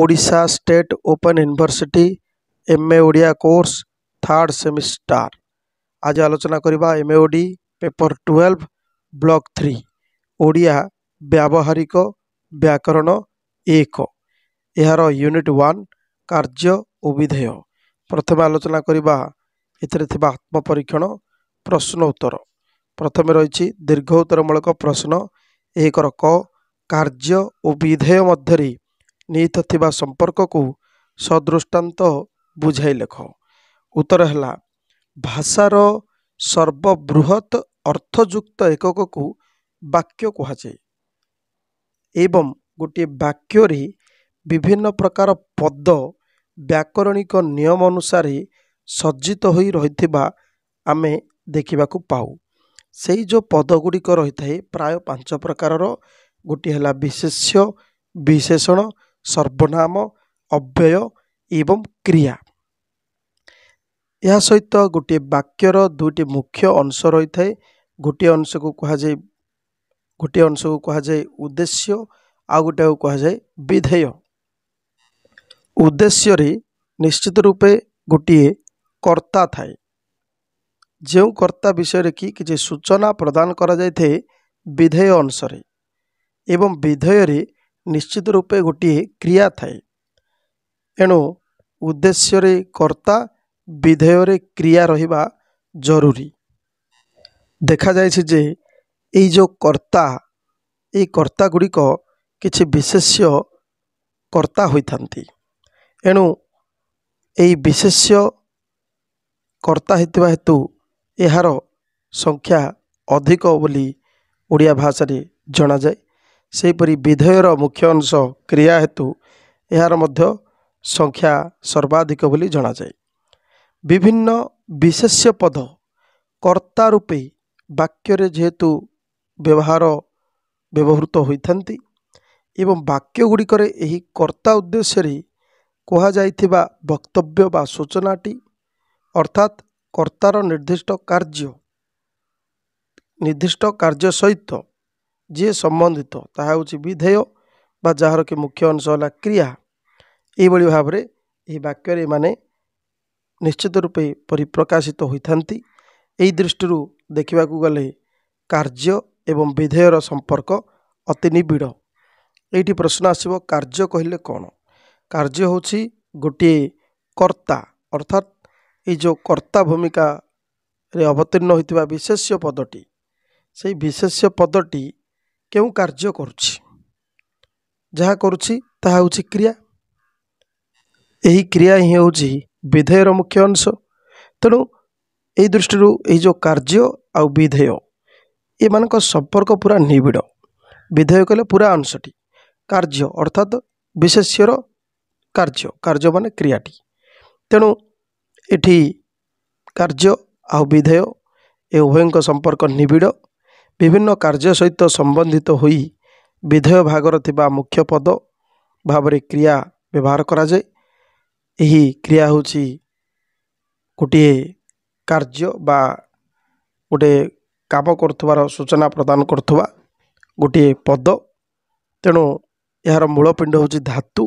Odisha state open university M A Odia course third semester ଆଜି ଆଲୋଚନା କରିବା M A O D paper twelve block three Odia ବ୍ୟବହାରିକ ବ୍ୟାକରଣ ଏକ ଏହାର ୟୁନିଟ୍ ୱାନ୍ କାର୍ଯ୍ୟ ଓ ବିଧେୟ ପ୍ରଥମେ ଆଲୋଚନା କରିବା ଏଥିରେ ଥିବା ଆତ୍ମପରୀକ୍ଷଣ ପ୍ରଶ୍ନ ଉତ୍ତର ପ୍ରଥମେ ରହିଛି ଦୀର୍ଘ ଉତ୍ତରମୂଳକ ପ୍ରଶ୍ନ ଏକର କାର୍ଯ୍ୟ ଓ ବିଧେୟ ମଧ୍ୟରେ ନିହିତ ଥିବା ସମ୍ପର୍କକୁ ସଦୃଷ୍ଟାନ୍ତ ବୁଝାଇ ଲେଖ ଉତ୍ତର ହେଲା ଭାଷାର ସର୍ବବୃହତ୍ ଅର୍ଥଯୁକ୍ତ ଏକକକୁ ବାକ୍ୟ କୁହାଯାଏ ଏବଂ ଗୋଟିଏ ବାକ୍ୟରେ ବିଭିନ୍ନ ପ୍ରକାର ପଦ ବ୍ୟାକରଣିକ ନିୟମ ଅନୁସାରେ ସଜ୍ଜିତ ହୋଇ ରହିଥିବା ଆମେ ଦେଖିବାକୁ ପାଉ ସେଇ ଯେଉଁ ପଦ ଗୁଡ଼ିକ ରହିଥାଏ ପ୍ରାୟ ପାଞ୍ଚ ପ୍ରକାରର ଗୋଟିଏ ହେଲା ବିଶେଷ୍ୟ ବିଶେଷଣ ସର୍ବନାମ ଅବ୍ୟୟ ଏବଂ କ୍ରିୟା ଏହା ସହିତ ଗୋଟିଏ ବାକ୍ୟର ଦୁଇଟି ମୁଖ୍ୟ ଅଂଶ ରହିଥାଏ ଗୋଟିଏ ଅଂଶକୁ କୁହାଯାଏ ଗୋଟିଏ ଅଂଶକୁ କୁହାଯାଏ ଉଦ୍ଦେଶ୍ୟ ଆଉ ଗୋଟିଏକୁ କୁହାଯାଏ ବିଧେୟ ଉଦ୍ଦେଶ୍ୟରେ ନିଶ୍ଚିତ ରୂପେ ଗୋଟିଏ କର୍ତ୍ତା ଥାଏ ଯେଉଁ କର୍ତ୍ତା ବିଷୟରେ କି କିଛି ସୂଚନା ପ୍ରଦାନ କରାଯାଇଥାଏ ବିଧେୟ ଅଂଶରେ ଏବଂ ବିଧେୟରେ ନିଶ୍ଚିତ ରୂପେ ଗୋଟିଏ କ୍ରିୟା ଥାଏ ଏଣୁ ଉଦ୍ଦେଶ୍ୟରେ କର୍ତ୍ତା ବିଧେୟରେ କ୍ରିୟା ରହିବା ଜରୁରୀ ଦେଖାଯାଇଛି ଯେ ଏଇ ଯେଉଁ କର୍ତ୍ତା ଏଇ କର୍ତ୍ତା ଗୁଡ଼ିକ କିଛି ବିଶେଷ୍ୟ କର୍ତ୍ତା ହୋଇଥାନ୍ତି ଏଣୁ ଏଇ ବିଶେଷ୍ୟ କର୍ତ୍ତା ହୋଇଥିବା ହେତୁ ଏହାର ସଂଖ୍ୟା ଅଧିକ ବୋଲି ଓଡ଼ିଆ ଭାଷାରେ ଜଣାଯାଏ ସେହିପରି ବିଧେୟର ମୁଖ୍ୟ ଅଂଶ କ୍ରିୟା ହେତୁ ଏହାର ମଧ୍ୟ ସଂଖ୍ୟା ସର୍ବାଧିକ ବୋଲି ଜଣାଯାଏ ବିଭିନ୍ନ ବିଶେଷ୍ୟ ପଦ କର୍ତ୍ତା ରୂପେ ବାକ୍ୟରେ ଯେହେତୁ ବ୍ୟବହାର ବ୍ୟବହୃତ ହୋଇଥାନ୍ତି ଏବଂ ବାକ୍ୟଗୁଡ଼ିକରେ ଏହି କର୍ତ୍ତା ଉଦ୍ଦେଶ୍ୟରେ କୁହାଯାଇଥିବା ବକ୍ତବ୍ୟ ବା ସୂଚନାଟି ଅର୍ଥାତ୍ କର୍ତ୍ତାର ନିର୍ଦ୍ଦିଷ୍ଟ କାର୍ଯ୍ୟ ନିର୍ଦ୍ଦିଷ୍ଟ କାର୍ଯ୍ୟ ସହିତ ଯିଏ ସମ୍ବନ୍ଧିତ ତାହା ହେଉଛି ବିଧେୟ ବା ଯାହାର କି ମୁଖ୍ୟ ଅଂଶ ହେଲା କ୍ରିୟା ଏହିଭଳି ଭାବରେ ଏହି ବାକ୍ୟରେ ଏମାନେ ନିଶ୍ଚିତ ରୂପେ ପରିପ୍ରକାଶିତ ହୋଇଥାନ୍ତି ଏହି ଦୃଷ୍ଟିରୁ ଦେଖିବାକୁ ଗଲେ କାର୍ଯ୍ୟ ଏବଂ ବିଧେୟର ସମ୍ପର୍କ ଅତି ନିବିଡ଼ ଏଇଠି ପ୍ରଶ୍ନ ଆସିବ କାର୍ଯ୍ୟ କହିଲେ କ'ଣ କାର୍ଯ୍ୟ ହେଉଛି ଗୋଟିଏ କର୍ତ୍ତା ଅର୍ଥାତ୍ ଏଇ ଯେଉଁ କର୍ତ୍ତା ଭୂମିକାରେ ଅବତୀର୍ଣ୍ଣ ହୋଇଥିବା ବିଶେଷ୍ୟ ପଦଟି ସେଇ ବିଶେଷ୍ୟ ପଦଟି କେଉଁ କାର୍ଯ୍ୟ କରୁଛି ଯାହା କରୁଛି ତାହା ହେଉଛି କ୍ରିୟା ଏହି କ୍ରିୟା ହିଁ ହେଉଛି ବିଧେୟର ମୁଖ୍ୟ ଅଂଶ ତେଣୁ ଏହି ଦୃଷ୍ଟିରୁ ଏହି ଯେଉଁ କାର୍ଯ୍ୟ ଆଉ ବିଧେୟ ଏମାନଙ୍କ ସମ୍ପର୍କ ପୁରା ନିବିଡ଼ ବିଧେୟ କହିଲେ ପୁରା ଅଂଶଟି କାର୍ଯ୍ୟ ଅର୍ଥାତ୍ ବିଶେଷ୍ୟର କାର୍ଯ୍ୟ କାର୍ଯ୍ୟ ମାନେ କ୍ରିୟାଟି ତେଣୁ ଏଠି କାର୍ଯ୍ୟ ଆଉ ବିଧେୟ ଏ ଉଭୟଙ୍କ ସମ୍ପର୍କ ନିବିଡ଼ ବିଭିନ୍ନ କାର୍ଯ୍ୟ ସହିତ ସମ୍ବନ୍ଧିତ ହୋଇ ବିଧେୟ ଭାଗରେ ଥିବା ମୁଖ୍ୟ ପଦ ଭାବରେ କ୍ରିୟା ବ୍ୟବହାର କରାଯାଏ ଏହି କ୍ରିୟା ହେଉଛି ଗୋଟିଏ କାର୍ଯ୍ୟ ବା ଗୋଟିଏ କାମ କରୁଥିବାର ସୂଚନା ପ୍ରଦାନ କରୁଥିବା ଗୋଟିଏ ପଦ ତେଣୁ ଏହାର ମୂଳପିଣ୍ଡ ହେଉଛି ଧାତୁ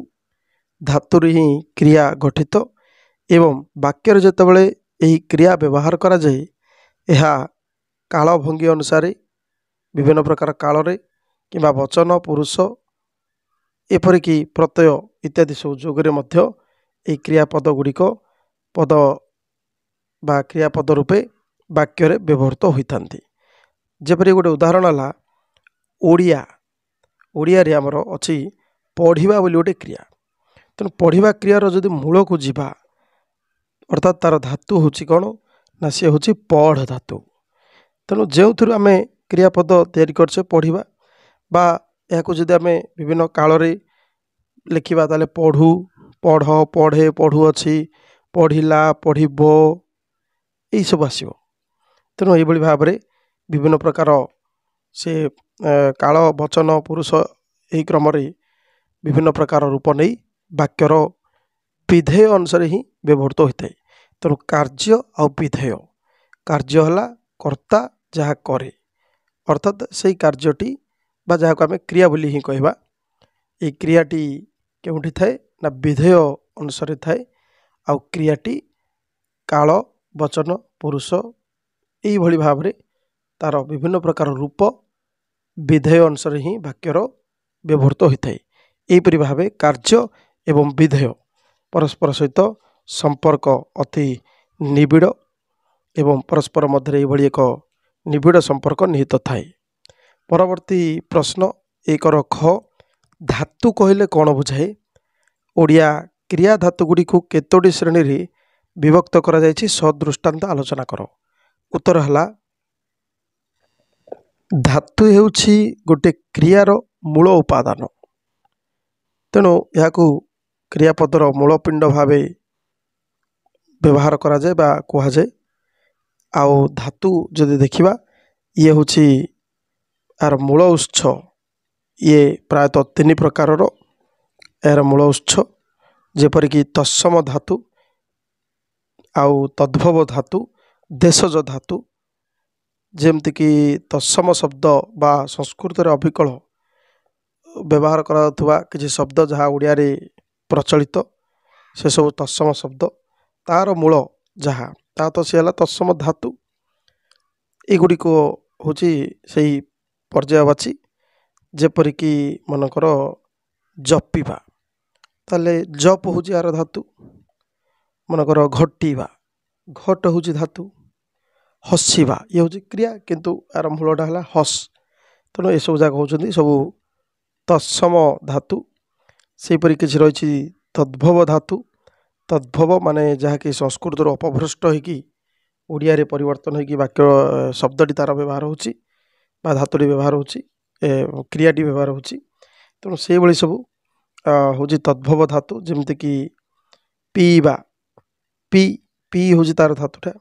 ଧାତୁରେ ହିଁ କ୍ରିୟା ଗଠିତ ଏବଂ ବାକ୍ୟରେ ଯେତେବେଳେ ଏହି କ୍ରିୟା ବ୍ୟବହାର କରାଯାଏ ଏହା କାଳଭଙ୍ଗୀ ଅନୁସାରେ ବିଭିନ୍ନ ପ୍ରକାର କାଳରେ କିମ୍ବା ବଚନ ପୁରୁଷ ଏପରିକି ପ୍ରତ୍ୟୟ ଇତ୍ୟାଦି ସବୁ ଯୁଗରେ ମଧ୍ୟ ଏହି କ୍ରିୟାପଦ ଗୁଡ଼ିକ ପଦ ବା କ୍ରିୟାପଦ ରୂପେ ବାକ୍ୟରେ ବ୍ୟବହୃତ ହୋଇଥାନ୍ତି ଯେପରି ଗୋଟେ ଉଦାହରଣ ହେଲା ଓଡ଼ିଆ ଓଡ଼ିଆରେ ଆମର ଅଛି ପଢ଼ିବା ବୋଲି ଗୋଟେ କ୍ରିୟା ତେଣୁ ପଢ଼ିବା କ୍ରିୟାର ଯଦି ମୂଳକୁ ଯିବା ଅର୍ଥାତ୍ ତା'ର ଧାତୁ ହେଉଛି କ'ଣ ନା ସିଏ ହେଉଛି ପଢ଼ ଧାତୁ ତେଣୁ ଯେଉଁଥିରୁ ଆମେ କ୍ରିୟାପଦ ତିଆରି କରିଛେ ପଢ଼ିବା ବା ଏହାକୁ ଯଦି ଆମେ ବିଭିନ୍ନ କାଳରେ ଲେଖିବା ତାହେଲେ ପଢ଼ୁ ପଢ଼ ପଢ଼େ ପଢ଼ୁଅଛି ପଢ଼ିଲା ପଢ଼ିବ ଏହିସବୁ ଆସିବ ତେଣୁ ଏହିଭଳି ଭାବରେ ବିଭିନ୍ନ ପ୍ରକାର ସେ କାଳ ବଚନ ପୁରୁଷ ଏହି କ୍ରମରେ ବିଭିନ୍ନ ପ୍ରକାର ରୂପ ନେଇ ବାକ୍ୟର ବିଧେୟ ଅନୁସାରେ ହିଁ ବ୍ୟବହୃତ ହୋଇଥାଏ ତେଣୁ କାର୍ଯ୍ୟ ଆଉ ବିଧେୟ କାର୍ଯ୍ୟ ହେଲା କର୍ତ୍ତା ଯାହା କରେ ଅର୍ଥାତ୍ ସେହି କାର୍ଯ୍ୟଟି ବା ଯାହାକୁ ଆମେ କ୍ରିୟା ବୋଲି ହିଁ କହିବା ଏହି କ୍ରିୟାଟି କେଉଁଠି ଥାଏ ନା ବିଧେୟ ଅନୁସାରେ ଥାଏ ଆଉ କ୍ରିୟାଟି କାଳ ବଚନ ପୁରୁଷ ଏହିଭଳି ଭାବରେ ତା'ର ବିଭିନ୍ନ ପ୍ରକାର ରୂପ ବିଧେୟ ଅନୁସାରେ ହିଁ ବାକ୍ୟର ବ୍ୟବହୃତ ହୋଇଥାଏ ଏହିପରି ଭାବେ କାର୍ଯ୍ୟ ଏବଂ ବିଧେୟ ପରସ୍ପର ସହିତ ସମ୍ପର୍କ ଅତି ନିବିଡ଼ ଏବଂ ପରସ୍ପର ମଧ୍ୟରେ ଏଭଳି ଏକ ନିବିଡ଼ ସମ୍ପର୍କ ନିହିତ ଥାଏ ପରବର୍ତ୍ତୀ ପ୍ରଶ୍ନ ଏକର ଖ ଧାତୁ କହିଲେ କ'ଣ ବୁଝାଏ ଓଡ଼ିଆ କ୍ରିୟା ଧାତୁଗୁଡ଼ିକୁ କେତୋଟି ଶ୍ରେଣୀରେ ବିଭକ୍ତ କରାଯାଇଛି ସଦୃଷ୍ଟାନ୍ତ ଆଲୋଚନା କର ଉତ୍ତର ହେଲା ଧାତୁ ହେଉଛି ଗୋଟିଏ କ୍ରିୟାର ମୂଳ ଉପାଦାନ ତେଣୁ ଏହାକୁ କ୍ରିୟାପଦର ମୂଳପିଣ୍ଡ ଭାବେ ବ୍ୟବହାର କରାଯାଏ ବା କୁହାଯାଏ ଆଉ ଧାତୁ ଯଦି ଦେଖିବା ଇଏ ହେଉଛି ଏହାର ମୂଳ ଉତ୍ସ ଇଏ ପ୍ରାୟତଃ ତିନି ପ୍ରକାରର ଏହାର ମୂଳ ଉତ୍ସ ଯେପରିକି ତତ୍ସମ ଧାତୁ ଆଉ ତଦ୍ଭବ ଧାତୁ ଦେଶଜ ଧାତୁ ଯେମିତିକି ତତ୍ସମ ଶବ୍ଦ ବା ସଂସ୍କୃତରେ ଅବିକଳ ବ୍ୟବହାର କରାଯାଉଥିବା କିଛି ଶବ୍ଦ ଯାହା ଓଡ଼ିଆରେ ପ୍ରଚଳିତ ସେସବୁ ତତ୍ସମ ଶବ୍ଦ ତାର ମୂଳ ଯାହା ତାହା ତ ସେ ହେଲା ତତ୍ସମ ଧାତୁ ଏଗୁଡ଼ିକ ହେଉଛି ସେହି ପର୍ଯ୍ୟାୟବାଚୀ ଯେପରିକି ମନେକର ଜପିବା ତାହେଲେ ଜପ ହେଉଛି ଏହାର ଧାତୁ ମନେକର ଘଟିବା ଘଟ ହେଉଛି ଧାତୁ ହସିବା ଇଏ ହେଉଛି କ୍ରିୟା କିନ୍ତୁ ଏହାର ମୂଳଟା ହେଲା ହସ୍ ତେଣୁ ଏସବୁ ଯାକ ହେଉଛନ୍ତି ସବୁ ତତ୍ସମ ଧାତୁ ସେହିପରି କିଛି ରହିଛି ତଦ୍ଭବ ଧାତୁ ତଦ୍ଭବ ମାନେ ଯାହାକି ସଂସ୍କୃତରୁ ଅପଭ୍ରଷ୍ଟ ହୋଇକି ଓଡ଼ିଆରେ ପରିବର୍ତ୍ତନ ହୋଇକି ବାକ୍ୟ ଶବ୍ଦଟି ତା'ର ବ୍ୟବହାର ହେଉଛି ବା ଧାତୁଟି ବ୍ୟବହାର ହେଉଛି କ୍ରିୟାଟି ବ୍ୟବହାର ହେଉଛି ତେଣୁ ସେଇଭଳି ସବୁ ହେଉଛି ତଦ୍ଭବ ଧାତୁ ଯେମିତିକି ପିଇବା ପି ପି ହେଉଛି ତା'ର ଧାତୁଟା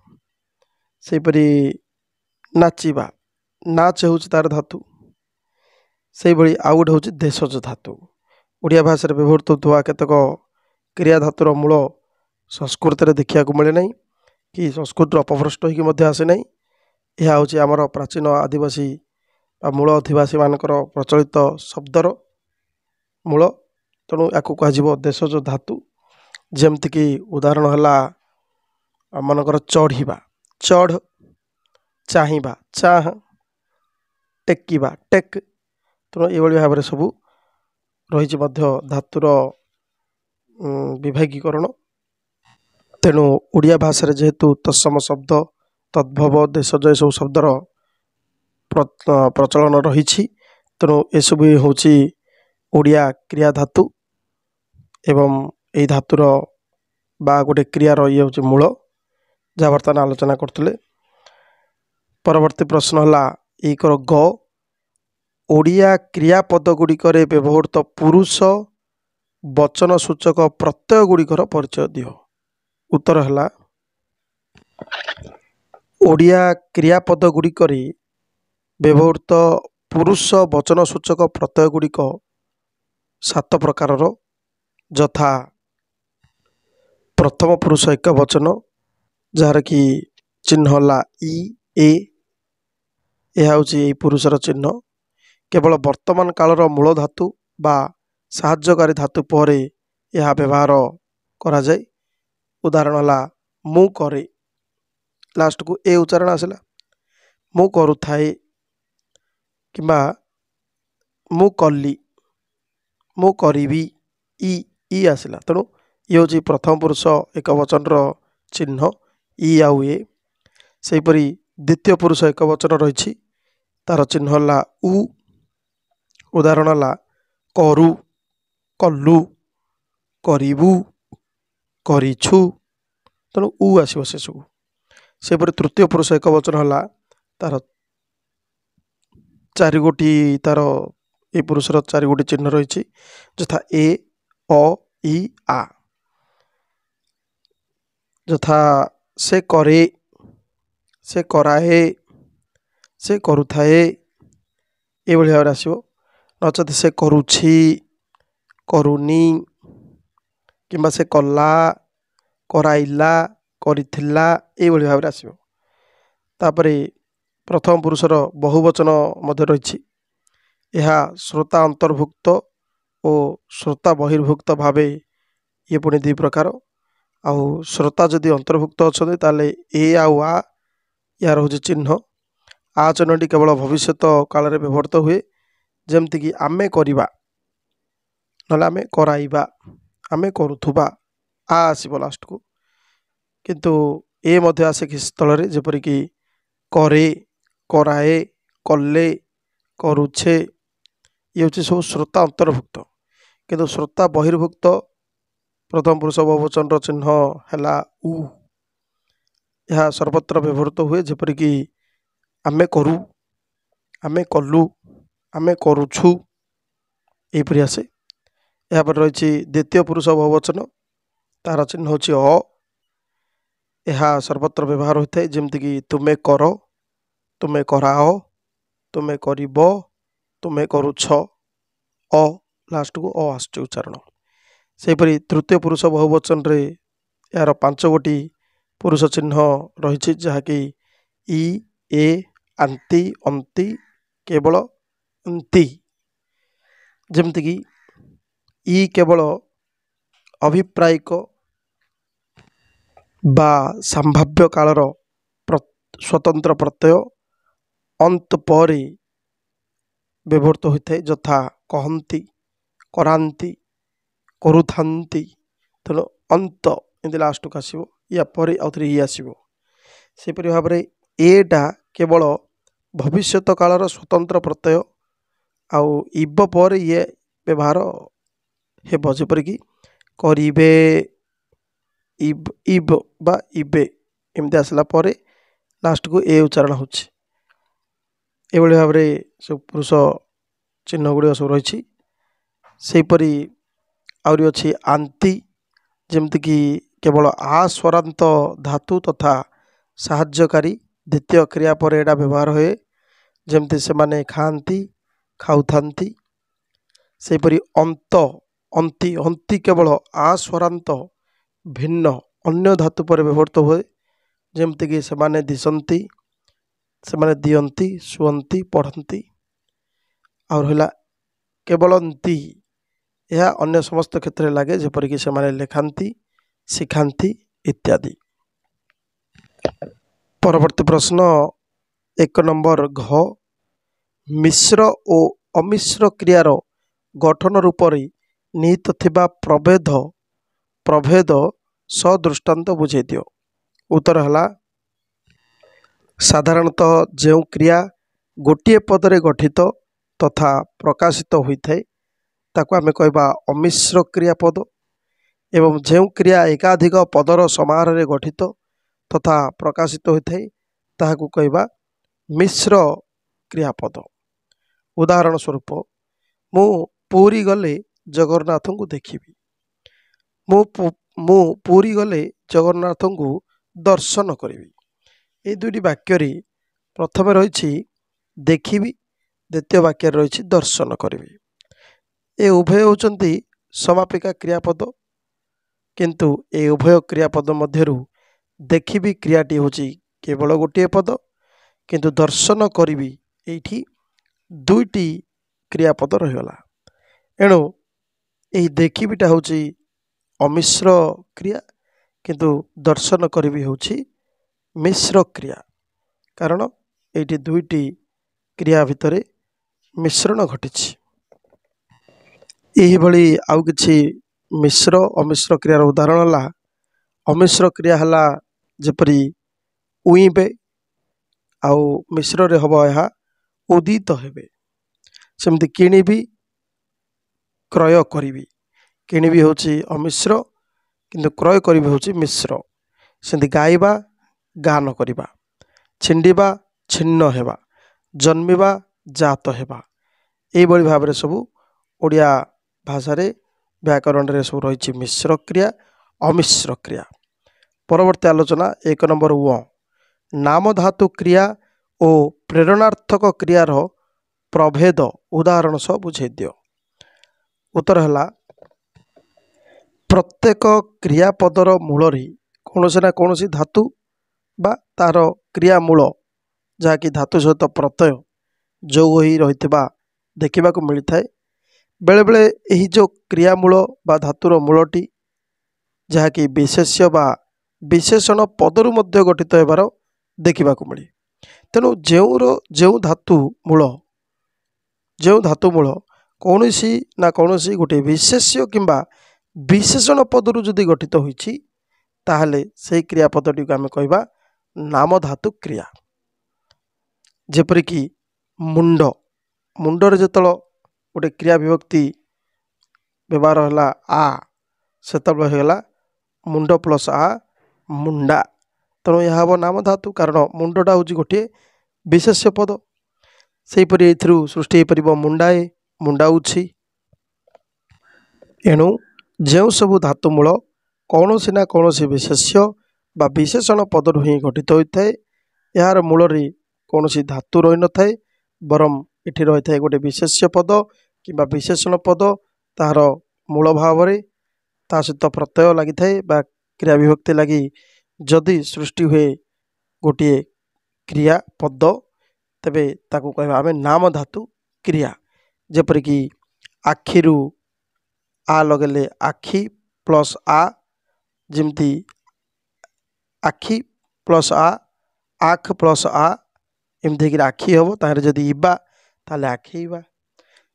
ସେହିପରି ନାଚିବା ନାଚ ହେଉଛି ତା'ର ଧାତୁ ସେହିଭଳି ଆଉ ଗୋଟେ ହେଉଛି ଦେଶଜ ଧାତୁ ଓଡ଼ିଆ ଭାଷାରେ ବ୍ୟବହୃତ ହେଉଥିବା କେତେକ କ୍ରିୟାଧାତୁର ମୂଳ ସଂସ୍କୃତରେ ଦେଖିବାକୁ ମିଳେ ନାହିଁ କି ସଂସ୍କୃତିରୁ ଅପଭ୍ରଷ୍ଟ ହୋଇକି ମଧ୍ୟ ଆସେ ନାହିଁ ଏହା ହେଉଛି ଆମର ପ୍ରାଚୀନ ଆଦିବାସୀ ବା ମୂଳ ଅଧିବାସୀମାନଙ୍କର ପ୍ରଚଳିତ ଶବ୍ଦର ମୂଳ ତେଣୁ ୟାକୁ କୁହାଯିବ ଦେଶଜ ଧାତୁ ଯେମିତିକି ଉଦାହରଣ ହେଲା ଆମମାନଙ୍କର ଚଢ଼ିବା ଚଢ଼ ଚାହିଁବା ଚାହ ଟେକିବା ଟେକ୍ ତେଣୁ ଏଇଭଳି ଭାବରେ ସବୁ ରହିଛି ମଧ୍ୟ ଧାତୁର ବିଭାଗୀକରଣ ତେଣୁ ଓଡ଼ିଆ ଭାଷାରେ ଯେହେତୁ ତତ୍ସମ ଶବ୍ଦ ତଦ୍ଭବ ଦେଶ ଜୟ ଏସବୁ ଶବ୍ଦର ପ୍ରଚଳନ ରହିଛି ତେଣୁ ଏସବୁ ହେଉଛି ଓଡ଼ିଆ କ୍ରିୟା ଧାତୁ ଏବଂ ଏହି ଧାତୁର ବା ଗୋଟିଏ କ୍ରିୟାର ଇଏ ହେଉଛି ମୂଳ ଯାହା ବର୍ତ୍ତମାନ ଆଲୋଚନା କରୁଥିଲେ ପରବର୍ତ୍ତୀ ପ୍ରଶ୍ନ ହେଲା ଏକର ଗ ଓଡ଼ିଆ କ୍ରିୟାପଦ ଗୁଡ଼ିକରେ ବ୍ୟବହୃତ ପୁରୁଷ ବଚନ ସୂଚକ ପ୍ରତ୍ୟୟ ଗୁଡ଼ିକର ପରିଚୟ ଦିଅ ଉତ୍ତର ହେଲା ଓଡ଼ିଆ କ୍ରିୟାପଦ ଗୁଡ଼ିକରେ ବ୍ୟବହୃତ ପୁରୁଷ ବଚନ ସୂଚକ ପ୍ରତ୍ୟୟ ଗୁଡ଼ିକ ସାତ ପ୍ରକାରର ଯଥା ପ୍ରଥମ ପୁରୁଷ ଏକ ବଚନ ଯାହାର କି ଚିହ୍ନ ହେଲା ଇ ଏ ଏହା ହେଉଛି ଏହି ପୁରୁଷର ଚିହ୍ନ କେବଳ ବର୍ତ୍ତମାନ କାଳର ମୂଳ ଧାତୁ ବା ସାହାଯ୍ୟକାରୀ ଧାତୁ ପରେ ଏହା ବ୍ୟବହାର କରାଯାଏ ଉଦାହରଣ ହେଲା ମୁଁ କରେ ଲାଷ୍ଟକୁ ଏ ଉଚ୍ଚାରଣ ଆସିଲା ମୁଁ କରୁଥାଏ କିମ୍ବା ମୁଁ କଲି ମୁଁ କରିବି ଇ ଇ ଆସିଲା ତେଣୁ ଇଏ ହେଉଛି ପ୍ରଥମ ପୁରୁଷ ଏକ ବଚନର ଚିହ୍ନ ଇ ଆଉ ଏ ସେହିପରି ଦ୍ୱିତୀୟ ପୁରୁଷ ଏକ ବଚନ ରହିଛି ତା'ର ଚିହ୍ନ ହେଲା ଉ ଉଦାହରଣ ହେଲା କରୁ କଲୁ କରିବୁ କରିଛୁ ତେଣୁ ଉ ଆସିବ ସେସବୁ ସେପରି ତୃତୀୟ ପୁରୁଷ ଏକ ବଚନ ହେଲା ତା'ର ଚାରିଗୋଟି ତା'ର ଏ ପୁରୁଷର ଚାରିଗୋଟି ଚିହ୍ନ ରହିଛି ଯଥା ଏ ଅ ଇ ଆ ଯଥା ସେ କରେ ସେ କରାଏ ସେ କରୁଥାଏ ଏଭଳି ଭାବରେ ଆସିବ ନଚେତ ସେ କରୁଛି କରୁନି କିମ୍ବା ସେ କଲା କରାଇଲା କରିଥିଲା ଏଇଭଳି ଭାବରେ ଆସିବ ତା'ପରେ ପ୍ରଥମ ପୁରୁଷର ବହୁବଚନ ମଧ୍ୟ ରହିଛି ଏହା ଶ୍ରୋତା ଅନ୍ତର୍ଭୁକ୍ତ ଓ ଶ୍ରୋତା ବହିର୍ଭୁକ୍ତ ଭାବେ ଇଏ ପୁଣି ଦୁଇ ପ୍ରକାର ଆଉ ଶ୍ରୋତା ଯଦି ଅନ୍ତର୍ଭୁକ୍ତ ଅଛନ୍ତି ତାହେଲେ ଏ ଆଉ ଆ ଏହାର ହେଉଛି ଚିହ୍ନ ଆ ଚିହ୍ନଟି କେବଳ ଭବିଷ୍ୟତ କାଳରେ ବ୍ୟବହୃତ ହୁଏ ଯେମିତିକି ଆମେ କରିବା ନହେଲେ ଆମେ କରାଇବା ଆମେ କରୁଥିବା ଆ ଆସିବ ଲାଷ୍ଟକୁ କିନ୍ତୁ ଏ ମଧ୍ୟ ଆସେ କିଛି ସ୍ଥଳରେ ଯେପରିକି କରେ କରାଏ କଲେ କରୁଛେ ଇଏ ହେଉଛି ସବୁ ଶ୍ରୋତା ଅନ୍ତର୍ଭୁକ୍ତ କିନ୍ତୁ ଶ୍ରୋତା ବହିର୍ଭୁକ୍ତ ପ୍ରଥମ ପୁରୁଷ ବହୁବଚନର ଚିହ୍ନ ହେଲା ଉ ଏହା ସର୍ବତ୍ର ବ୍ୟବହୃତ ହୁଏ ଯେପରିକି ଆମେ କରୁ ଆମେ କଲୁ ଆମେ କରୁଛୁ ଏହିପରି ଆସେ ଏହାପରେ ରହିଛି ଦ୍ୱିତୀୟ ପୁରୁଷ ବହୁବଚନ ତାହାର ଚିହ୍ନ ହେଉଛି ଅ ଏହା ସର୍ବତ୍ର ବ୍ୟବହାର ହୋଇଥାଏ ଯେମିତିକି ତୁମେ କର ତୁମେ କରାଅ ତୁମେ କରିବ ତୁମେ କରୁଛ ଅ ଲାଷ୍ଟକୁ ଅ ଆସୁଛି ଉଚ୍ଚାରଣ ସେହିପରି ତୃତୀୟ ପୁରୁଷ ବହୁବଚନରେ ଏହାର ପାଞ୍ଚ ଗୋଟି ପୁରୁଷ ଚିହ୍ନ ରହିଛି ଯାହାକି ଇ ଏ ଆନ୍ତି ଅନ୍ତି କେବଳ ଅନ୍ତି ଯେମିତିକି ଇ କେବଳ ଅଭିପ୍ରାୟିକ ବା ସମ୍ଭାବ୍ୟ କାଳର ସ୍ୱତନ୍ତ୍ର ପ୍ରତ୍ୟୟ ଅନ୍ତ ପରେ ବ୍ୟବହୃତ ହୋଇଥାଏ ଯଥା କହନ୍ତି କରାନ୍ତି କରୁଥାନ୍ତି ତେଣୁ ଅନ୍ତ ଏମିତି ଲାଷ୍ଟକୁ ଆସିବ ୟା ପରେ ଆଉଥରେ ଇ ଆସିବ ସେହିପରି ଭାବରେ ଏଟା କେବଳ ଭବିଷ୍ୟତ କାଳର ସ୍ୱତନ୍ତ୍ର ପ୍ରତ୍ୟୟ ଆଉ ଇବ ପରେ ଇଏ ବ୍ୟବହାର ହେବ ଯେପରିକି କରିବେ ଇବ୍ ଇବ ବା ଇବେ ଏମିତି ଆସିଲା ପରେ ଲାଷ୍ଟକୁ ଏ ଉଚ୍ଚାରଣ ହେଉଛି ଏଭଳି ଭାବରେ ସବୁ ପୁରୁଷ ଚିହ୍ନ ଗୁଡ଼ିକ ସବୁ ରହିଛି ସେହିପରି ଆହୁରି ଅଛି ଆନ୍ତି ଯେମିତିକି କେବଳ ଆ ସ୍ୱରାନ୍ତ ଧାତୁ ତଥା ସାହାଯ୍ୟକାରୀ ଦ୍ୱିତୀୟ କ୍ରିୟା ପରେ ଏଇଟା ବ୍ୟବହାର ହୁଏ ଯେମିତି ସେମାନେ ଖାଆନ୍ତି ଖାଉଥାନ୍ତି ସେହିପରି ଅନ୍ତ অন্তি অন্তি କେବଳ ଆ ସ୍ୱରାନ୍ତ ଭିନ୍ନ ଅନ୍ୟ ଧାତୁ ପରେ ବ୍ୟବହୃତ ହୁଏ ଯେମିତିକି ସେମାନେ ଦିଶନ୍ତି ସେମାନେ ଦିଅନ୍ତି ଶୁଅନ୍ତି ପଢ଼ନ୍ତି ଆଉ ରହିଲା କେବଳ ନ୍ତି ଏହା ଅନ୍ୟ ସମସ୍ତ କ୍ଷେତ୍ରରେ ଲାଗେ ଯେପରିକି ସେମାନେ ଲେଖାନ୍ତି ଶିଖାନ୍ତି ଇତ୍ୟାଦି ପରବର୍ତ୍ତୀ ପ୍ରଶ୍ନ ଏକ ନମ୍ବର ଘ ମିଶ୍ର ଓ ଅମିଶ୍ର କ୍ରିୟାର ଗଠନ ରୂପରେ ନିହିତ ଥିବା ପ୍ରଭେଦ ପ୍ରଭେଦ ସଦୃଷ୍ଟାନ୍ତ ବୁଝାଇ ଦିଅ ଉତ୍ତର ହେଲା ସାଧାରଣତଃ ଯେଉଁ କ୍ରିୟା ଗୋଟିଏ ପଦରେ ଗଠିତ ତଥା ପ୍ରକାଶିତ ହୋଇଥାଏ ତାକୁ ଆମେ କହିବା ଅମିଶ୍ର କ୍ରିୟାପଦ ଏବଂ ଯେଉଁ କ୍ରିୟା ଏକାଧିକ ପଦର ସମାରୋହରେ ଗଠିତ ତଥା ପ୍ରକାଶିତ ହୋଇଥାଏ ତାହାକୁ କହିବା ମିଶ୍ର କ୍ରିୟାପଦ ଉଦାହରଣ ସ୍ୱରୂପ ମୁଁ ପୁରୀ ଗଲେ ଜଗନ୍ନାଥଙ୍କୁ ଦେଖିବି ମୁଁ ମୁଁ ପୁରୀ ଗଲେ ଜଗନ୍ନାଥଙ୍କୁ ଦର୍ଶନ କରିବି ଏଇ ଦୁଇଟି ବାକ୍ୟରେ ପ୍ରଥମେ ରହିଛି ଦେଖିବି ଦ୍ୱିତୀୟ ବାକ୍ୟରେ ରହିଛି ଦର୍ଶନ କରିବି ଏ ଉଭୟ ହେଉଛନ୍ତି ସମାପିକା କ୍ରିୟାପଦ କିନ୍ତୁ ଏ ଉଭୟ କ୍ରିୟାପଦ ମଧ୍ୟରୁ ଦେଖିବି କ୍ରିୟାଟି ହେଉଛି କେବଳ ଗୋଟିଏ ପଦ କିନ୍ତୁ ଦର୍ଶନ କରିବି ଏଇଠି ଦୁଇଟି କ୍ରିୟାପଦ ରହିଗଲା ଏଣୁ ଏହି ଦେଖିବିଟା ହେଉଛି ଅମିଶ୍ର କ୍ରିୟା କିନ୍ତୁ ଦର୍ଶନ କରିବି ହେଉଛି ମିଶ୍ର କ୍ରିୟା କାରଣ ଏଇଠି ଦୁଇଟି କ୍ରିୟା ଭିତରେ ମିଶ୍ରଣ ଘଟିଛି ଏହିଭଳି ଆଉ କିଛି ମିଶ୍ର ଅମିଶ୍ର କ୍ରିୟାର ଉଦାହରଣ ହେଲା ଅମିଶ୍ର କ୍ରିୟା ହେଲା ଯେପରି ଉଇଁବେ ଆଉ ମିଶ୍ରରେ ହେବ ଏହା ଉଦିତ ହେବେ ସେମିତି କିଣିବି କ୍ରୟ କରିବି କିଣିବି ହେଉଛି ଅମିଶ୍ର କିନ୍ତୁ କ୍ରୟ କରିବି ହେଉଛି ମିଶ୍ର ସେମିତି ଗାଇବା ଗାନ କରିବା ଛିଣ୍ଡିବା ଛିନ୍ନ ହେବା ଜନ୍ମିବା ଜାତ ହେବା ଏହିଭଳି ଭାବରେ ସବୁ ଓଡ଼ିଆ ଭାଷାରେ ବ୍ୟାକରଣରେ ସବୁ ରହିଛି ମିଶ୍ର କ୍ରିୟା ଅମିଶ୍ର କ୍ରିୟା ପରବର୍ତ୍ତୀ ଆଲୋଚନା ଏକ ନମ୍ବର ଓ ନାମଧାତୁ କ୍ରିୟା ଓ ପ୍ରେରଣାର୍ଥକ କ୍ରିୟାର ପ୍ରଭେଦ ଉଦାହରଣ ସହ ବୁଝାଇ ଦିଅ ଉତ୍ତର ହେଲା ପ୍ରତ୍ୟେକ କ୍ରିୟାପଦର ମୂଳରେ କୌଣସି ନା କୌଣସି ଧାତୁ ବା ତାର କ୍ରିୟାମୂଳ ଯାହାକି ଧାତୁ ସହିତ ପ୍ରତ୍ୟୟ ଯୋଗ ହୋଇ ରହିଥିବା ଦେଖିବାକୁ ମିଳିଥାଏ ବେଳେବେଳେ ଏହି ଯେଉଁ କ୍ରିୟାମୂଳ ବା ଧାତୁର ମୂଳଟି ଯାହାକି ବିଶେଷ୍ୟ ବା ବିଶେଷଣ ପଦରୁ ମଧ୍ୟ ଗଠିତ ହେବାର ଦେଖିବାକୁ ମିଳେ ତେଣୁ ଯେଉଁର ଯେଉଁ ଧାତୁ ମୂଳ ଯେଉଁ ଧାତୁ ମୂଳ କୌଣସି ନା କୌଣସି ଗୋଟିଏ ବିଶେଷ୍ୟ କିମ୍ବା ବିଶେଷଣ ପଦରୁ ଯଦି ଗଠିତ ହୋଇଛି ତାହେଲେ ସେହି କ୍ରିୟାପଦଟିକୁ ଆମେ କହିବା ନାମଧାତୁ କ୍ରିୟା ଯେପରିକି ମୁଣ୍ଡ ମୁଣ୍ଡରେ ଯେତେବେଳେ ଗୋଟିଏ କ୍ରିୟା ବିଭକ୍ତି ବ୍ୟବହାର ହେଲା ଆ ସେତେବେଳେ ହେଇଗଲା ମୁଣ୍ଡ ପ୍ଲସ୍ ଆ ମୁଣ୍ଡା ତେଣୁ ଏହା ହେବ ନାମଧାତୁ କାରଣ ମୁଣ୍ଡଟା ହେଉଛି ଗୋଟିଏ ବିଶେଷ ପଦ ସେହିପରି ଏଥିରୁ ସୃଷ୍ଟି ହୋଇପାରିବ ମୁଣ୍ଡାଏ ମୁଣ୍ଡାଉଛି ଏଣୁ ଯେଉଁ ସବୁ ଧାତୁମୂଳ କୌଣସି ନା କୌଣସି ବିଶେଷ୍ୟ ବା ବିଶେଷଣ ପଦରୁ ହିଁ ଗଠିତ ହୋଇଥାଏ ଏହାର ମୂଳରେ କୌଣସି ଧାତୁ ରହିନଥାଏ ବରଂ ଏଠି ରହିଥାଏ ଗୋଟିଏ ବିଶେଷ୍ୟ ପଦ କିମ୍ବା ବିଶେଷଣ ପଦ ତାହାର ମୂଳ ଭାବରେ ତା ସହିତ ପ୍ରତ୍ୟୟ ଲାଗିଥାଏ ବା କ୍ରିୟା ବିଭକ୍ତି ଲାଗି ଯଦି ସୃଷ୍ଟି ହୁଏ ଗୋଟିଏ କ୍ରିୟା ପଦ ତେବେ ତାକୁ କହିବା ଆମେ ନାମ ଧାତୁ କ୍ରିୟା ଯେପରିକି ଆଖିରୁ ଆ ଲଗାଇଲେ ଆଖି ପ୍ଲସ୍ ଆ ଯେମିତି ଆଖି ପ୍ଲସ୍ ଆ ଆଖ ପ୍ଲସ୍ ଆ ଏମିତି ହେଇକିରି ଆଖି ହେବ ତାହେଲେ ଯଦି ଇବା ତାହେଲେ ଆଖେଇବା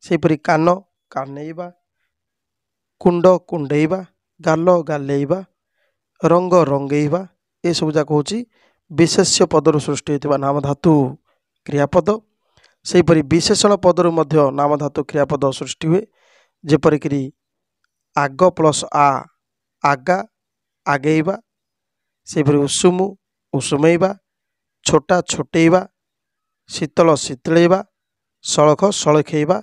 ସେହିପରି କାନ କାନେଇବା କୁଣ୍ଡ କୁଣ୍ଡେଇବା ଗାଲ ଗାଲେଇବା ରଙ୍ଗ ରଙ୍ଗେଇବା ଏସବୁ ଯାକ ହେଉଛି ବିଶେଷ୍ୟ ପଦରୁ ସୃଷ୍ଟି ହୋଇଥିବା ନାମ ଧାତୁ କ୍ରିୟାପଦ ସେହିପରି ବିଶେଷଣ ପଦରୁ ମଧ୍ୟ ନାମଧାତୁ କ୍ରିୟାପଦ ସୃଷ୍ଟି ହୁଏ ଯେପରିକି ଆଗ ପ୍ଲସ୍ ଆ ଆଗା ଆଗେଇବା ସେହିପରି ଉଷୁମୁ ଉଷୁମେଇବା ଛୋଟା ଛୋଟେଇବା ଶୀତଳ ଶୀତଳେଇବା ସଳଖ ସଳଖେଇବା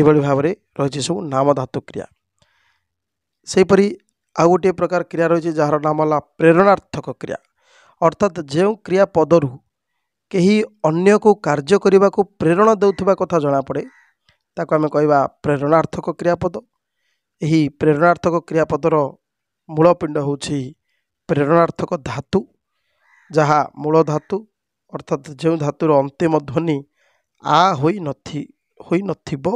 ଏଭଳି ଭାବରେ ରହିଛି ସବୁ ନାମଧାତୁ କ୍ରିୟା ସେହିପରି ଆଉ ଗୋଟିଏ ପ୍ରକାର କ୍ରିୟା ରହିଛି ଯାହାର ନାମ ହେଲା ପ୍ରେରଣାର୍ଥକ କ୍ରିୟା ଅର୍ଥାତ୍ ଯେଉଁ କ୍ରିୟା ପଦରୁ କେହି ଅନ୍ୟକୁ କାର୍ଯ୍ୟ କରିବାକୁ ପ୍ରେରଣା ଦେଉଥିବା କଥା ଜଣାପଡ଼େ ତାକୁ ଆମେ କହିବା ପ୍ରେରଣାର୍ଥକ କ୍ରିୟାପଦ ଏହି ପ୍ରେରଣାର୍ଥକ କ୍ରିୟାପଦର ମୂଳପିଣ୍ଡ ହେଉଛି ପ୍ରେରଣାର୍ଥକ ଧାତୁ ଯାହା ମୂଳ ଧାତୁ ଅର୍ଥାତ୍ ଯେଉଁ ଧାତୁର ଅନ୍ତିମ ଧ୍ୱନି ଆ ହୋଇ ହୋଇନଥିବ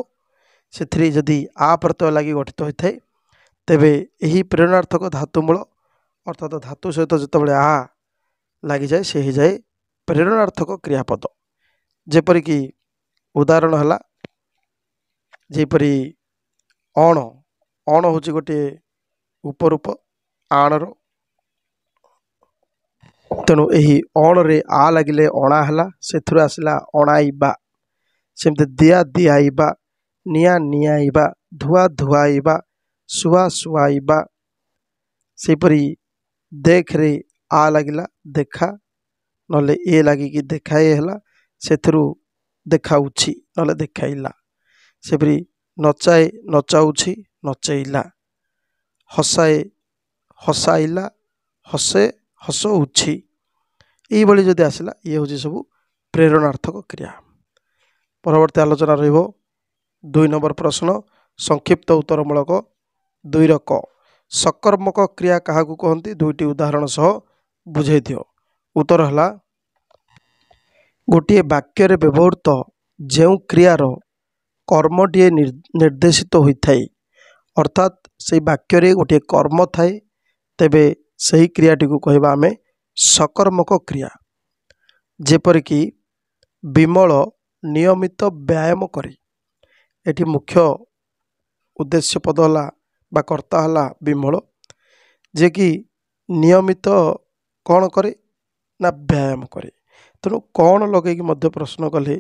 ସେଥିରେ ଯଦି ଆ ପ୍ରତ୍ୟୟ ଲାଗି ଗଠିତ ହୋଇଥାଏ ତେବେ ଏହି ପ୍ରେରଣାର୍ଥକ ଧାତୁ ମୂଳ ଅର୍ଥାତ୍ ଧାତୁ ସହିତ ଯେତେବେଳେ ଆ ଲାଗିଯାଏ ସେ ହୋଇଯାଏ ପ୍ରେରଣାର୍ଥକ କ୍ରିୟାପଦ ଯେପରିକି ଉଦାହରଣ ହେଲା ଯେପରି ଅଣ ଅଣ ହେଉଛି ଗୋଟିଏ ଉପରୂପ ଆଣର ତେଣୁ ଏହି ଅଣରେ ଆ ଲାଗିଲେ ଅଣା ହେଲା ସେଥିରୁ ଆସିଲା ଅଣାଇବା ସେମିତି ଦିଆ ଦିଆଇବା ନିଆଁ ନିଆଇବା ଧୁଆ ଧୁଆଇବା ଶୁଆ ଶୁଆଇବା ସେହିପରି ଦେଖରେ ଆ ଲାଗିଲା ଦେଖା ନହେଲେ ଏ ଲାଗିକି ଦେଖାଏ ହେଲା ସେଥିରୁ ଦେଖାଉଛି ନହେଲେ ଦେଖାଇଲା ସେପରି ନଚାଏ ନଚାଉଛି ନଚେଇଲା ହସାଏ ହସାଇଲା ହସେ ହସଉଛି ଏଇଭଳି ଯଦି ଆସିଲା ଇଏ ହେଉଛି ସବୁ ପ୍ରେରଣାର୍ଥକ କ୍ରିୟା ପରବର୍ତ୍ତୀ ଆଲୋଚନା ରହିବ ଦୁଇ ନମ୍ବର ପ୍ରଶ୍ନ ସଂକ୍ଷିପ୍ତ ଉତ୍ତରମୂଳକ ଦୁଇର କ ସକର୍ମକ କ୍ରିୟା କାହାକୁ କହନ୍ତି ଦୁଇଟି ଉଦାହରଣ ସହ ବୁଝାଇ ଦିଅ ଉତ୍ତର ହେଲା ଗୋଟିଏ ବାକ୍ୟରେ ବ୍ୟବହୃତ ଯେଉଁ କ୍ରିୟାର କର୍ମଟିଏ ନିର୍ଦ୍ଦେଶିତ ହୋଇଥାଏ ଅର୍ଥାତ୍ ସେହି ବାକ୍ୟରେ ଗୋଟିଏ କର୍ମ ଥାଏ ତେବେ ସେହି କ୍ରିୟାଟିକୁ କହିବା ଆମେ ସକର୍ମକ କ୍ରିୟା ଯେପରିକି ବିମଳ ନିୟମିତ ବ୍ୟାୟାମ କରେ ଏଠି ମୁଖ୍ୟ ଉଦ୍ଦେଶ୍ୟ ପଦ ହେଲା ବା କର୍ତ୍ତା ହେଲା ବିମଳ ଯିଏକି ନିୟମିତ କ'ଣ କରେ ନା ବ୍ୟାୟାମ କରେ ତେଣୁ କ'ଣ ଲଗେଇକି ମଧ୍ୟ ପ୍ରଶ୍ନ କଲେ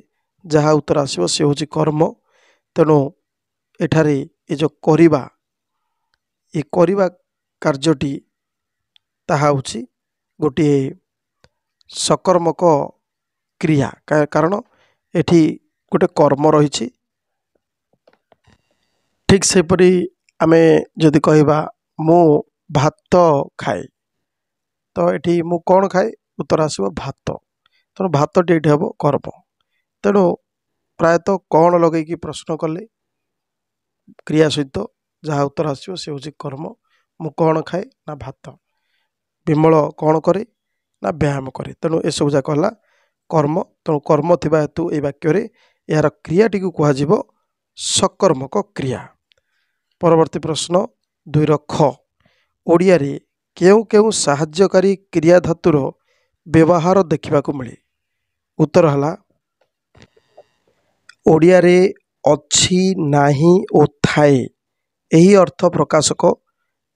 ଯାହା ଉତ୍ତର ଆସିବ ସେ ହେଉଛି କର୍ମ ତେଣୁ ଏଠାରେ ଏ ଯେଉଁ କରିବା ଏ କରିବା କାର୍ଯ୍ୟଟି ତାହା ହେଉଛି ଗୋଟିଏ ସକର୍ମକ କ୍ରିୟା କାରଣ ଏଠି ଗୋଟେ କର୍ମ ରହିଛି ଠିକ୍ ସେହିପରି ଆମେ ଯଦି କହିବା ମୁଁ ଭାତ ଖାଏ ତ ଏଠି ମୁଁ କ'ଣ ଖାଏ ଉତ୍ତର ଆସିବ ଭାତ ତେଣୁ ଭାତଟି ଏଇଠି ହେବ କର୍ମ ତେଣୁ ପ୍ରାୟତଃ କ'ଣ ଲଗେଇକି ପ୍ରଶ୍ନ କଲେ କ୍ରିୟା ସହିତ ଯାହା ଉତ୍ତର ଆସିବ ସେ ହେଉଛି କର୍ମ ମୁଁ କ'ଣ ଖାଏ ନା ଭାତ ବିମଳ କ'ଣ କରେ ନା ବ୍ୟାୟାମ କରେ ତେଣୁ ଏସବୁ ଯାକ ହେଲା କର୍ମ ତେଣୁ କର୍ମ ଥିବା ହେତୁ ଏହି ବାକ୍ୟରେ ଏହାର କ୍ରିୟାଟିକୁ କୁହାଯିବ ସକର୍ମକ କ୍ରିୟା ପରବର୍ତ୍ତୀ ପ୍ରଶ୍ନ ଦୁଇର ଖ ଓଡ଼ିଆରେ କେଉଁ କେଉଁ ସାହାଯ୍ୟକାରୀ କ୍ରିୟା ଧାତୁର ବ୍ୟବହାର ଦେଖିବାକୁ ମିଳେ ଉତ୍ତର ହେଲା ଓଡ଼ିଆରେ ଅଛି ନାହିଁ ଓ ଥାଏ ଏହି ଅର୍ଥ ପ୍ରକାଶକ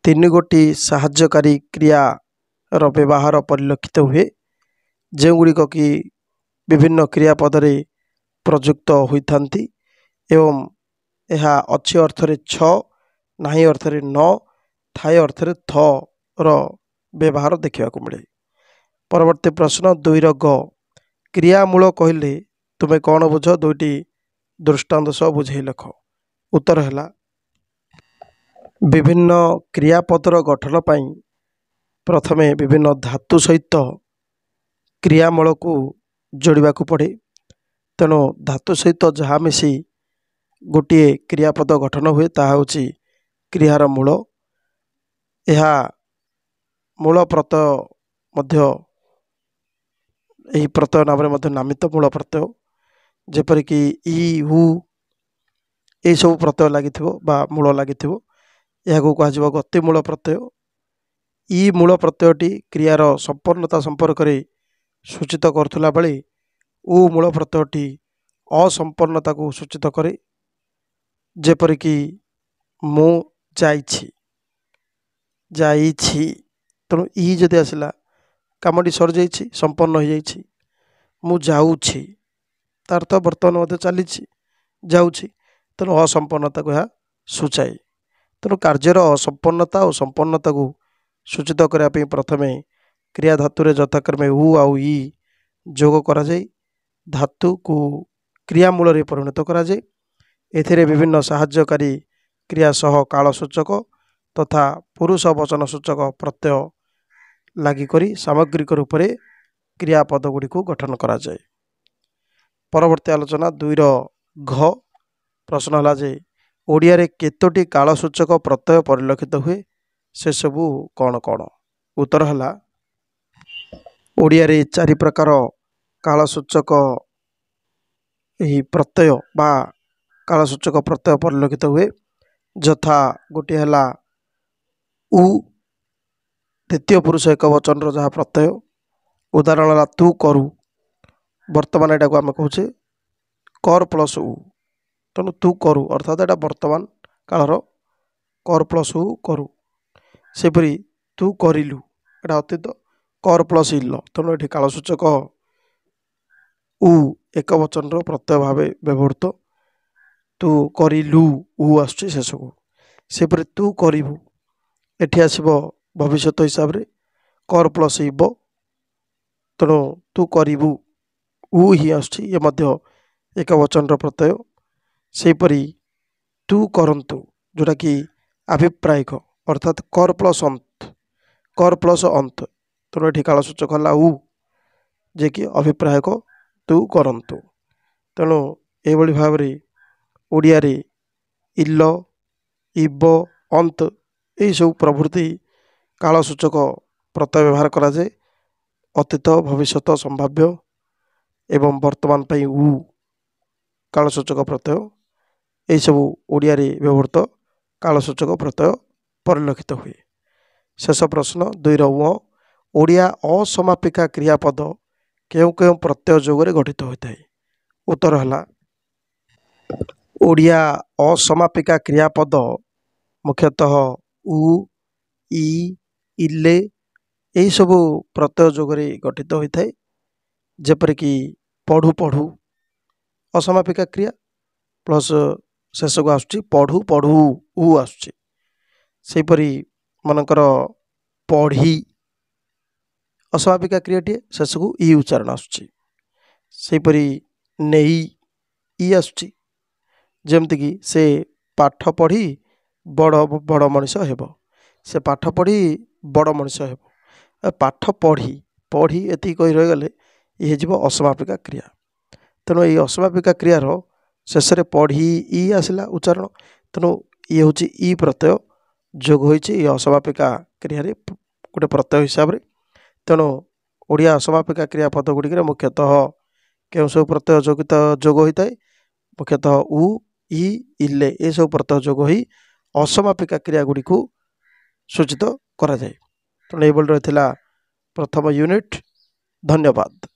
ତିନି ଗୋଟି ସାହାଯ୍ୟକାରୀ କ୍ରିୟାର ବ୍ୟବହାର ପରିଲକ୍ଷିତ ହୁଏ ଯେଉଁଗୁଡ଼ିକ କି ବିଭିନ୍ନ କ୍ରିୟାପଦରେ ପ୍ରଯୁକ୍ତ ହୋଇଥାନ୍ତି ଏବଂ ଏହା ଅଛି ଅର୍ଥରେ ଛ ନାହିଁ ଅର୍ଥରେ ନ ଥାଏ ଅର୍ଥରେ ଥର ବ୍ୟବହାର ଦେଖିବାକୁ ମିଳେ ପରବର୍ତ୍ତୀ ପ୍ରଶ୍ନ ଦୁଇର ଗ କ୍ରିୟା ମୂଳ କହିଲେ ତୁମେ କ'ଣ ବୁଝ ଦୁଇଟି ଦୃଷ୍ଟାନ୍ତ ସହ ବୁଝେଇ ଲେଖ ଉତ୍ତର ହେଲା ବିଭିନ୍ନ କ୍ରିୟାପଦର ଗଠନ ପାଇଁ ପ୍ରଥମେ ବିଭିନ୍ନ ଧାତୁ ସହିତ କ୍ରିୟାମୂଳକୁ ଯୋଡ଼ିବାକୁ ପଡ଼େ ତେଣୁ ଧାତୁ ସହିତ ଯାହା ମିଶି ଗୋଟିଏ କ୍ରିୟାପଦ ଗଠନ ହୁଏ ତାହା ହେଉଛି କ୍ରିୟାର ମୂଳ ଏହା ମୂଳ ପ୍ରତ୍ୟୟ ମଧ୍ୟ ଏହି ପ୍ରତ୍ୟୟ ନାମରେ ମଧ୍ୟ ନାମିତ ମୂଳ ପ୍ରତ୍ୟୟ ଯେପରିକି ଇ ଉ ଏହିସବୁ ପ୍ରତ୍ୟୟ ଲାଗିଥିବ ବା ମୂଳ ଲାଗିଥିବ ଏହାକୁ କୁହାଯିବ ଗତି ମୂଳ ପ୍ରତ୍ୟୟ ଇ ମୂଳ ପ୍ରତ୍ୟୟଟି କ୍ରିୟାର ସମ୍ପର୍ଣ୍ଣତା ସମ୍ପର୍କରେ ସୂଚିତ କରୁଥିଲା ବେଳେ ଉ ମୂଳ ପ୍ରତ୍ୟୟଟି ଅସମ୍ପନ୍ନତାକୁ ସୂଚିତ କରେ ଯେପରିକି ମୁଁ ଯାଇଛି ଯାଇଛି ତେଣୁ ଇ ଯଦି ଆସିଲା କାମଟି ସରିଯାଇଛି ସମ୍ପନ୍ନ ହୋଇଯାଇଛି ମୁଁ ଯାଉଛି ତାର ତ ବର୍ତ୍ତମାନ ମଧ୍ୟ ଚାଲିଛି ଯାଉଛି ତେଣୁ ଅସମ୍ପନ୍ନତାକୁ ଏହା ସୂଚାଏ ତେଣୁ କାର୍ଯ୍ୟର ଅସମ୍ପନ୍ନତା ଓ ସମ୍ପନ୍ନତାକୁ ସୂଚିତ କରିବା ପାଇଁ ପ୍ରଥମେ କ୍ରିୟା ଧାତୁରେ ଯଥାକ୍ରମେ ଉ ଆଉ ଇ ଯୋଗ କରାଯାଇ ଧାତୁକୁ କ୍ରିୟାମୂଳରେ ପରିଣତ କରାଯାଏ ଏଥିରେ ବିଭିନ୍ନ ସାହାଯ୍ୟକାରୀ କ୍ରିୟା ସହ କାଳ ସୂଚକ ତଥା ପୁରୁଷ ବଚନ ସୂଚକ ପ୍ରତ୍ୟୟ ଲାଗିକରି ସାମଗ୍ରିକ ରୂପରେ କ୍ରିୟାପଦଗୁଡ଼ିକୁ ଗଠନ କରାଯାଏ ପରବର୍ତ୍ତୀ ଆଲୋଚନା ଦୁଇର ଘ ପ୍ରଶ୍ନ ହେଲା ଯେ ଓଡ଼ିଆରେ କେତୋଟି କାଳସୂଚକ ପ୍ରତ୍ୟୟ ପରିଲକ୍ଷିତ ହୁଏ ସେସବୁ କ'ଣ କ'ଣ ଉତ୍ତର ହେଲା ଓଡ଼ିଆରେ ଚାରି ପ୍ରକାର କାଳସୂଚକ ଏହି ପ୍ରତ୍ୟୟ ବା କାଳସୂଚକ ପ୍ରତ୍ୟୟ ପରିଲକ୍ଷିତ ହୁଏ ଯଥା ଗୋଟିଏ ହେଲା ଉ ଦ୍ୱିତୀୟ ପୁରୁଷ ଏକ ବଚନର ଯାହା ପ୍ରତ୍ୟୟ ଉଦାହରଣ ହେଲା ତୁ କରୁ ବର୍ତ୍ତମାନ ଏଇଟାକୁ ଆମେ କହୁଛେ କର୍ ପ୍ଲସ୍ ଉ ତେଣୁ ତୁ କରୁ ଅର୍ଥାତ୍ ଏଇଟା ବର୍ତ୍ତମାନ କାଳର କର୍ ପ୍ଲସ୍ ଉ କରୁ ସେହିପରି ତୁ କରିଲୁ ଏଇଟା ଅତୀତ କର୍ ପ୍ଲସ୍ ଇଲ ତେଣୁ ଏଠି କାଳସୂଚକ ଉ ଏକ ବଚନର ପ୍ରତ୍ୟୟ ଭାବେ ବ୍ୟବହୃତ ତୁ କରିଲୁ ଉ ଆସୁଛି ଶେଷକୁ ସେପରି ତୁ କରିବୁ ଏଠି ଆସିବ ଭବିଷ୍ୟତ ହିସାବରେ କର ପ୍ଲସ୍ ଇବ ତେଣୁ ତୁ କରିବୁ ଉ ହିଁ ଆସୁଛି ଇଏ ମଧ୍ୟ ଏକ ବଚନର ପ୍ରତ୍ୟୟ ସେହିପରି ତୁ କରନ୍ତୁ ଯେଉଁଟାକି ଆଭିପ୍ରାୟିକ ଅର୍ଥାତ୍ କର ପ୍ଲସ୍ ଅନ୍ତ କର ପ୍ଲସ୍ ଅନ୍ତ ତେଣୁ ଏଠି କାଳସୂଚକ ହେଲା ଉ ଯିଏକି ଅଭିପ୍ରାୟକ ତୁ କରନ୍ତୁ ତେଣୁ ଏଭଳି ଭାବରେ ଓଡ଼ିଆରେ ଇଲ ଇବ ଅନ୍ତ ଏହିସବୁ ପ୍ରଭୃତି କାଳସୂଚକ ପ୍ରତ୍ୟୟ ବ୍ୟବହାର କରାଯାଏ ଅତୀତ ଭବିଷ୍ୟତ ସମ୍ଭାବ୍ୟ ଏବଂ ବର୍ତ୍ତମାନ ପାଇଁ ଉ କାଳସୂଚକ ପ୍ରତ୍ୟୟ ଏହିସବୁ ଓଡ଼ିଆରେ ବ୍ୟବହୃତ କାଳସୂଚକ ପ୍ରତ୍ୟୟ ପରିଲକ୍ଷିତ ହୁଏ ଶେଷ ପ୍ରଶ୍ନ ଦୁଇର ଉ ଓଡ଼ିଆ ଅସମାପିକା କ୍ରିୟାପଦ କେଉଁ କେଉଁ ପ୍ରତ୍ୟୟ ଯୋଗରେ ଗଠିତ ହୋଇଥାଏ ଉତ୍ତର ହେଲା ଓଡ଼ିଆ ଅସମାପିକା କ୍ରିୟାପଦ ମୁଖ୍ୟତଃ ଉ ଇ ଇଲେ ଏହିସବୁ ପ୍ରତ୍ୟୟ ଯୋଗରେ ଗଠିତ ହୋଇଥାଏ ଯେପରିକି ପଢ଼ୁ ପଢ଼ୁ ଅସମାପିକା କ୍ରିୟା ପ୍ଲସ୍ ଶେଷକୁ ଆସୁଛି ପଢ଼ୁ ପଢ଼ୁ ଉ ଆସୁଛି ସେହିପରି ମନେକର ପଢ଼ି ଅସ୍ୱାଭାବିକା କ୍ରିୟାଟିଏ ଶେଷକୁ ଇ ଉଚ୍ଚାରଣ ଆସୁଛି ସେହିପରି ନେଇ ଇ ଆସୁଛି ଯେମିତିକି ସେ ପାଠ ପଢ଼ି ବଡ଼ ବଡ଼ ମଣିଷ ହେବ ସେ ପାଠ ପଢ଼ି ବଡ଼ ମଣିଷ ହେବ ପାଠ ପଢ଼ି ପଢ଼ି ଏତିକି କହି ରହିଗଲେ ଇଏ ହେଇଯିବ ଅସମାପିକା କ୍ରିୟା ତେଣୁ ଏଇ ଅସମାପିକା କ୍ରିୟାର ଶେଷରେ ପଢ଼ି ଇ ଆସିଲା ଉଚ୍ଚାରଣ ତେଣୁ ଇଏ ହେଉଛି ଇ ପ୍ରତ୍ୟୟ ଯୋଗ ହୋଇଛି ଏଇ ଅସମାପିକା କ୍ରିୟାରେ ଗୋଟେ ପ୍ରତ୍ୟୟ ହିସାବରେ ତେଣୁ ଓଡ଼ିଆ ଅସମାପିକା କ୍ରିୟା ପଦ ଗୁଡ଼ିକରେ ମୁଖ୍ୟତଃ କେଉଁ ସବୁ ପ୍ରତ୍ୟୟ ଯୋଗିତ ଯୋଗ ହୋଇଥାଏ ମୁଖ୍ୟତଃ ଉ ଇ ଇଲେ ଏସବୁ ପ୍ରତ୍ୟୟ ଯୋଗ ହୋଇ ଅସମାପିକା କ୍ରିୟା ଗୁଡ଼ିକୁ ସୂଚିତ କରାଯାଏ ତେଣୁ ଏଭଳି ରହିଥିଲା ପ୍ରଥମ ୟୁନିଟ୍ ଧନ୍ୟବାଦ